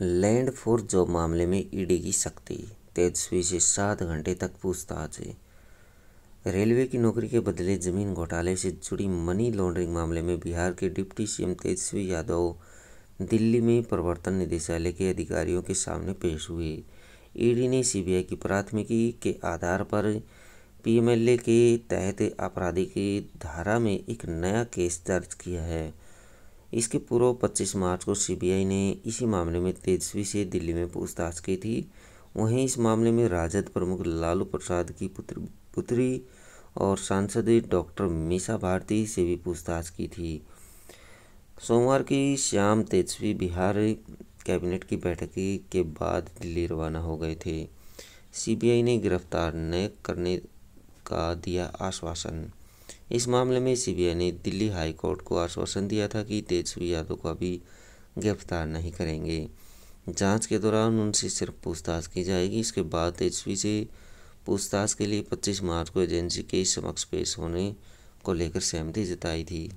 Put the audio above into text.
land four job मामले में ED की सख्ती तेजस्वी से सात घंटे तक पूछताछ रेलवे की नौकरी के बदले जमीन घोटाले से जुड़ी मनी लॉन्ड्रिंग मामले में बिहार के डिप्टी सीएम तेजस्वी यादव दिल्ली में प्रवर्तन निदेशालय के अधिकारियों के सामने पेश हुए ईडी ने सीबीआई की प्राथमिकी के आधार पर पीएमएलए के तहत आपराधिक धारा में एक नया केस दर्ज किया है इसके पूर्व 25 मार्च को सीबीआई ने इसी मामले में तेजस्वी से दिल्ली में पूछताछ की थी वहीं इस मामले में राजद प्रमुख लालू प्रसाद की पुत्र पुत्री और सांसद डॉक्टर मीसा भारती से भी पूछताछ की थी सोमवार की शाम तेजस्वी बिहार कैबिनेट की बैठक के बाद दिल्ली रवाना हो गए थे सीबीआई ने गिरफ्तार न करने का दिया आश्वासन इस मामले में सीबीआई ने दिल्ली हाई कोर्ट को आश्वासन दिया था कि तेजस्वी यादव को अभी गिरफ्तार नहीं करेंगे जांच के दौरान उनसे सिर्फ पूछताछ की जाएगी इसके बाद तेजस्वी से पूछताछ के लिए 25 मार्च को एजेंसी के समक्ष पेश होने को लेकर सहमति जताई थी